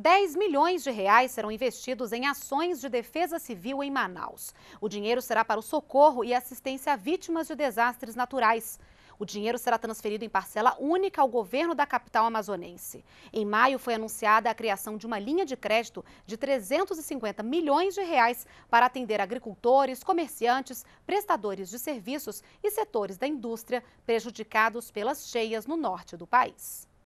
10 milhões de reais serão investidos em ações de defesa civil em Manaus. O dinheiro será para o socorro e assistência a vítimas de desastres naturais. O dinheiro será transferido em parcela única ao governo da capital amazonense. Em maio foi anunciada a criação de uma linha de crédito de 350 milhões de reais para atender agricultores, comerciantes, prestadores de serviços e setores da indústria prejudicados pelas cheias no norte do país.